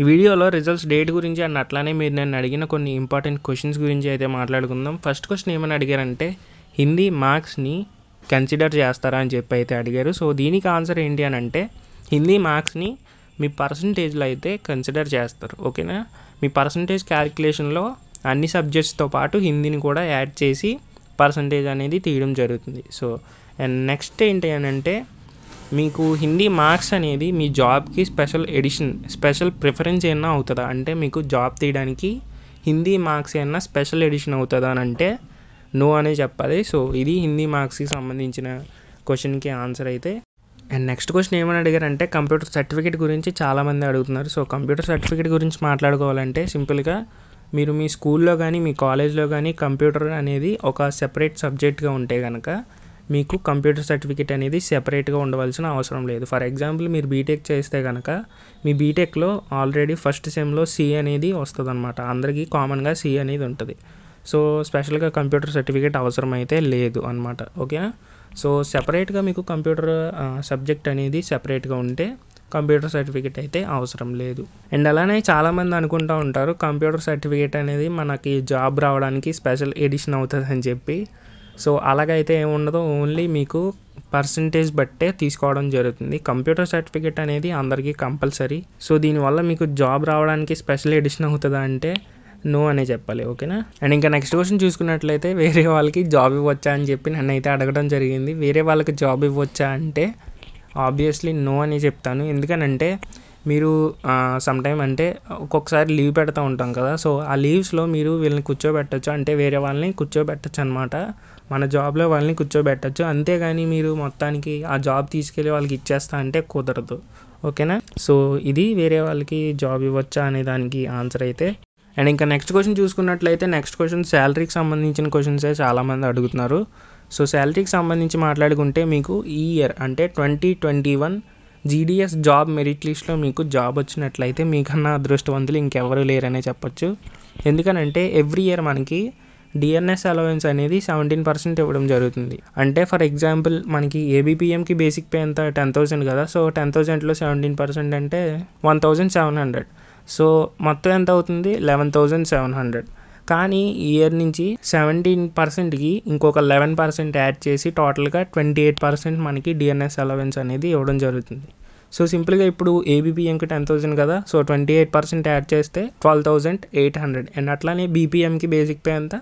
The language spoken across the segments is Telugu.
ఈ వీడియోలో రిజల్ట్స్ డేట్ గురించి అండ్ అట్లానే మీరు నేను అడిగిన కొన్ని ఇంపార్టెంట్ క్వశ్చన్స్ గురించి అయితే మాట్లాడుకుందాం ఫస్ట్ క్వశ్చన్ ఏమని అడిగారంటే హిందీ మార్క్స్ని కన్సిడర్ చేస్తారా అని చెప్పి అయితే అడిగారు సో దీనికి ఆన్సర్ ఏంటి అని అంటే హిందీ మార్క్స్ని మీ పర్సంటేజ్లో అయితే కన్సిడర్ చేస్తారు ఓకేనా మీ పర్సంటేజ్ క్యాలిక్యులేషన్లో అన్ని సబ్జెక్ట్స్తో పాటు హిందీని కూడా యాడ్ చేసి పర్సంటేజ్ అనేది తీయడం జరుగుతుంది సో అండ్ నెక్స్ట్ ఏంటి అని అంటే మీకు హిందీ మార్క్స్ అనేది మీ జాబ్కి స్పెషల్ ఎడిషన్ స్పెషల్ ప్రిఫరెన్స్ ఏమన్నా అవుతుందా అంటే మీకు జాబ్ తీయడానికి హిందీ మార్క్స్ ఏమన్నా స్పెషల్ ఎడిషన్ అవుతుందా అని అంటే నో అనే చెప్పాలి సో ఇది హిందీ మార్క్స్కి సంబంధించిన క్వశ్చన్కి ఆన్సర్ అయితే అండ్ నెక్స్ట్ క్వశ్చన్ ఏమని అడిగారంటే కంప్యూటర్ సర్టిఫికేట్ గురించి చాలామంది అడుగుతున్నారు సో కంప్యూటర్ సర్టిఫికేట్ గురించి మాట్లాడుకోవాలంటే సింపుల్గా మీరు మీ స్కూల్లో కానీ మీ కాలేజ్లో కానీ కంప్యూటర్ అనేది ఒక సెపరేట్ సబ్జెక్ట్గా ఉంటే కనుక మీకు కంప్యూటర్ సర్టిఫికేట్ అనేది సెపరేట్గా ఉండవలసిన అవసరం లేదు ఫర్ ఎగ్జాంపుల్ మీరు బీటెక్ చేస్తే కనుక మీ బీటెక్లో ఆల్రెడీ ఫస్ట్ సెమ్లో సి అనేది వస్తుంది అనమాట అందరికీ కామన్గా సి అనేది ఉంటుంది సో స్పెషల్గా కంప్యూటర్ సర్టిఫికేట్ అవసరం అయితే లేదు అనమాట ఓకేనా సో సెపరేట్గా మీకు కంప్యూటర్ సబ్జెక్ట్ అనేది సెపరేట్గా ఉంటే కంప్యూటర్ సర్టిఫికేట్ అయితే అవసరం లేదు అండ్ అలానే చాలామంది అనుకుంటూ ఉంటారు కంప్యూటర్ సర్టిఫికేట్ అనేది మనకి జాబ్ రావడానికి స్పెషల్ ఎడిషన్ అవుతుంది అని చెప్పి సో అలాగైతే ఏముండదు ఓన్లీ మీకు పర్సంటేజ్ బట్టే తీసుకోవడం జరుగుతుంది కంప్యూటర్ సర్టిఫికేట్ అనేది అందరికీ కంపల్సరీ సో దీనివల్ల మీకు జాబ్ రావడానికి స్పెషల్ ఎడిషన్ అవుతుందా అంటే నో అనే చెప్పాలి ఓకేనా అండ్ ఇంకా నెక్స్ట్ క్వశ్చన్ చూసుకున్నట్లయితే వేరే వాళ్ళకి జాబ్ ఇవ్వచ్చా అని చెప్పి నన్ను అయితే అడగడం జరిగింది వేరే వాళ్ళకి జాబ్ ఇవ్వచ్చా అంటే ఆబ్వియస్లీ నో అని చెప్తాను ఎందుకనంటే మీరు సమ్ టైం అంటే ఒక్కొక్కసారి లీవ్ పెడతా ఉంటాం కదా సో ఆ లీవ్స్లో మీరు వీళ్ళని కూర్చోబెట్టచ్చు అంటే వేరే వాళ్ళని కూర్చోబెట్టచ్చు అనమాట మన జాబ్లో వాళ్ళని కూర్చోబెట్టచ్చు అంతేగాని మీరు మొత్తానికి ఆ జాబ్ తీసుకెళ్ళి వాళ్ళకి ఇచ్చేస్తా అంటే కుదరదు ఓకేనా సో ఇది వేరే వాళ్ళకి జాబ్ ఇవ్వచ్చా అనే దానికి ఆన్సర్ అయితే అండ్ ఇంకా నెక్స్ట్ క్వశ్చన్ చూసుకున్నట్లయితే నెక్స్ట్ క్వశ్చన్ శాలరీకి సంబంధించిన క్వశ్చన్సే చాలామంది అడుగుతున్నారు సో శాలరీకి సంబంధించి మాట్లాడుకుంటే మీకు ఈ ఇయర్ అంటే twenty twenty one GDS job merit లిస్ట్లో మీకు జాబ్ వచ్చినట్లయితే మీకన్నా అదృష్టవంతులు ఇంకెవరూ లేరనే చెప్పచ్చు ఎందుకనంటే ఎవ్రీ ఇయర్ మనకి డిఎన్ఎస్ అలవెన్స్ అనేది సెవెంటీన్ పర్సెంట్ ఇవ్వడం జరుగుతుంది అంటే ఫర్ ఎగ్జాంపుల్ మనకి ఏబిపిఎంకి బేసిక్ పే అంతా టెన్ థౌసండ్ కదా సో టెన్ థౌసండ్లో సెవెంటీన్ పర్సెంట్ అంటే one thousand seven hundred so మొత్తం ఎంత అవుతుంది లెవెన్ థౌజండ్ సెవెన్ హండ్రెడ్ కానీ ఇయర్ నుంచి సెవెంటీన్ పర్సెంట్కి ఇంకొక లెవెన్ పర్సెంట్ యాడ్ చేసి టోటల్గా ట్వంటీ ఎయిట్ పర్సెంట్ మనకి డిఎన్ఎస్ అలవెన్స్ అనేది ఇవ్వడం జరుగుతుంది సో సింపుల్గా ఇప్పుడు ఏబిపిఎంకి టెన్ థౌసండ్ కదా so twenty eight percent add చేస్తే twelve thousand eight hundred and అట్లానే బీపీఎంకి బేసిక్ పే అంతా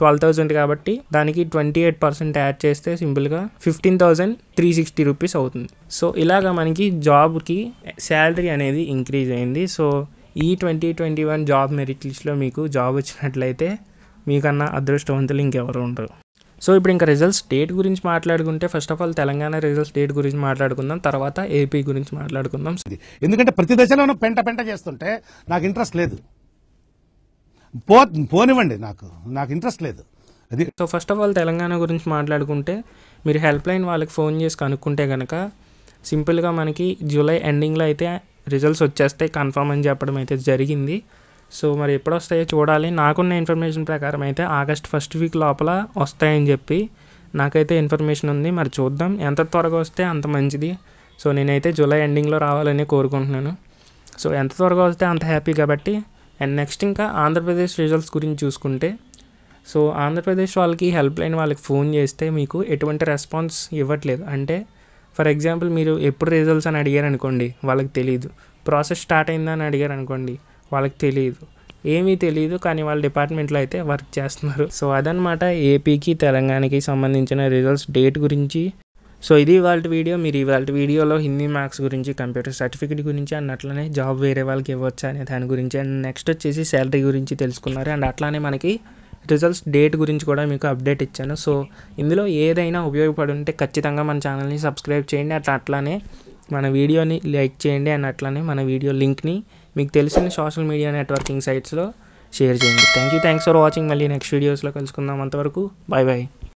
ట్వెల్వ్ థౌసండ్ కాబట్టి దానికి ట్వంటీ ఎయిట్ పర్సెంట్ యాడ్ చేస్తే సింపుల్గా fifteen thousand three sixty rupees అవుతుంది సో ఇలాగ మనకి జాబ్కి శాలరీ అనేది ఇంక్రీజ్ అయింది సో ఈ twenty twenty one job merit లిస్ట్లో మీకు జాబ్ వచ్చినట్లయితే మీకన్నా అదృష్టవంతులు ఇంకెవరు ఉండరు సో ఇప్పుడు ఇంకా రిజల్ట్స్ డేట్ గురించి మాట్లాడుకుంటే first of all Telangana results date గురించి మాట్లాడుకుందాం తర్వాత ఏపీ గురించి మాట్లాడుకుందాం ఎందుకంటే ప్రతి దశలోనూ పెంట పెంట చేస్తుంటే నాకు ఇంట్రెస్ట్ లేదు పో పోనివ్వండి నాకు నాకు ఇంట్రెస్ట్ లేదు అది so first of all Telangana గురించి మాట్లాడుకుంటే మీరు హెల్ప్ లైన్ వాళ్ళకి ఫోన్ చేసి కనుక్కుంటే కనుక సింపుల్గా మనకి జూలై ఎండింగ్లో అయితే రిజల్ట్స్ వచ్చేస్తాయి కన్ఫర్మ్ అని చెప్పడం అయితే జరిగింది సో మరి ఎప్పుడు వస్తాయో చూడాలి నాకున్న ఇన్ఫర్మేషన్ ప్రకారం అయితే ఆగస్ట్ ఫస్ట్ వీక్ లోపల వస్తాయని చెప్పి నాకైతే ఇన్ఫర్మేషన్ ఉంది మరి చూద్దాం ఎంత త్వరగా వస్తే అంత మంచిది సో నేనైతే జూలై ఎండింగ్లో రావాలని కోరుకుంటున్నాను సో ఎంత త్వరగా వస్తే అంత హ్యాపీ కాబట్టి అండ్ నెక్స్ట్ ఇంకా ఆంధ్రప్రదేశ్ రిజల్ట్స్ గురించి చూసుకుంటే సో ఆంధ్రప్రదేశ్ వాళ్ళకి హెల్ప్ లైన్ వాళ్ళకి ఫోన్ చేస్తే మీకు ఎటువంటి రెస్పాన్స్ ఇవ్వట్లేదు అంటే ఫర్ ఎగ్జాంపుల్ మీరు ఎప్పుడు రిజల్ట్స్ అని అడిగారు అనుకోండి వాళ్ళకి తెలియదు ప్రాసెస్ స్టార్ట్ అయిందని అడిగారు అనుకోండి వాళ్ళకి తెలియదు ఏమీ తెలియదు కానీ వాళ్ళ డిపార్ట్మెంట్లో అయితే వర్క్ చేస్తున్నారు సో అదనమాట ఏపీకి తెలంగాణకి సంబంధించిన రిజల్ట్స్ డేట్ గురించి సో ఇది ఇవాళ వీడియో మీరు ఇవాళ వీడియోలో హిందీ మ్యాథ్స్ గురించి కంప్యూటర్ సర్టిఫికేట్ గురించి అండ్ అట్లనే జాబ్ వేరే వాళ్ళకి ఇవ్వచ్చు అనే దాని గురించి అండ్ నెక్స్ట్ వచ్చేసి శాలరీ గురించి తెలుసుకున్నారు అండ్ అట్లానే మనకి రిజల్ట్స్ డేట్ గురించి కూడా మీకు అప్డేట్ ఇచ్చాను సో ఇందులో ఏదైనా ఉపయోగపడి ఉంటే ఖచ్చితంగా మన ఛానల్ని సబ్స్క్రైబ్ చేయండి అట్లా అట్లానే మన వీడియోని లైక్ చేయండి అండ్ అట్లానే మన వీడియో లింక్ని మీకు తెలిసిన సోషల్ మీడియా నెట్వర్కింగ్ సైట్స్లో షేర్ చేయండి thank you thanks for watching మళ్ళీ నెక్స్ట్ వీడియోస్లో కలుసుకుందాం అంతవరకు బాయ్ బాయ్